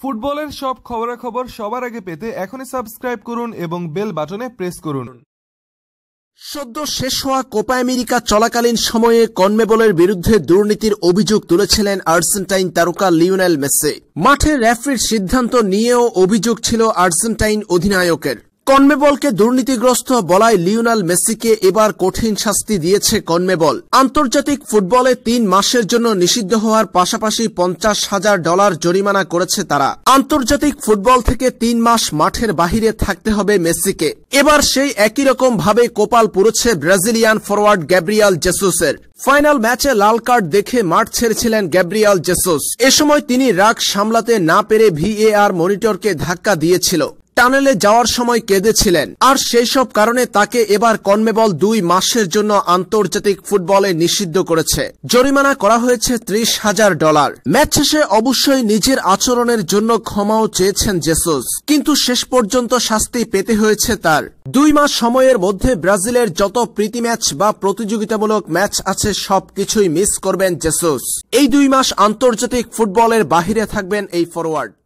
ফুটবলের সব খবরাখবর সবার আগে পেতে এখনই সাবস্ক্রাইব করুন এবং বেল বাটনে প্রেস করুন সদ্য শেষ হওয়া কোপা আমেরিকা চলাকালীন সময়ে কনমেবলের বিরুদ্ধে দুর্নীতির অভিযোগ তুলেছিলেন আর্জেন্টাইন তারকা লিওনেল মেসে মাঠে রেফারির সিদ্ধান্ত নিয়েও অভিযোগ ছিল আর্জেন্টাইন অধিনায়কের কনমেবলকে দুর্নীতিগ্রস্ত বলায় লিওনাল মেসিকে এবার কঠিন শাস্তি দিয়েছে কনমেবল আন্তর্জাতিক ফুটবলে তিন মাসের জন্য নিষিদ্ধ হওয়ার পাশাপাশি পঞ্চাশ হাজার ডলার জরিমানা করেছে তারা আন্তর্জাতিক ফুটবল থেকে তিন মাস মাঠের বাহিরে থাকতে হবে মেসিকে এবার সেই একই রকম ভাবে কোপাল পুরোচ্ছে ব্রাজিলিয়ান ফরওয়ার্ড গ্যাব্রিয়াল জেসুসের ফাইনাল ম্যাচে লাল কার্ড দেখে মাঠ ছেড়েছিলেন গ্যাব্রিয়াল জেসুস এ সময় তিনি রাগ সামলাতে না পেরে ভিএআর মনিটরকে ধাক্কা দিয়েছিল টানেলে যাওয়ার সময় কেঁদেছিলেন আর সেই সব কারণে তাকে এবার কনমেবল দুই মাসের জন্য আন্তর্জাতিক ফুটবলে নিষিদ্ধ করেছে জরিমানা করা হয়েছে ত্রিশ হাজার ডলার ম্যাচ শেষে অবশ্যই নিজের আচরণের জন্য ক্ষমাও চেয়েছেন জেসুস কিন্তু শেষ পর্যন্ত শাস্তি পেতে হয়েছে তার দুই মাস সময়ের মধ্যে ব্রাজিলের যত প্রীতি ম্যাচ বা প্রতিযোগিতামূলক ম্যাচ আছে সবকিছুই মিস করবেন জেসুস এই দুই মাস আন্তর্জাতিক ফুটবলের বাহিরে থাকবেন এই ফরোয়ার্ড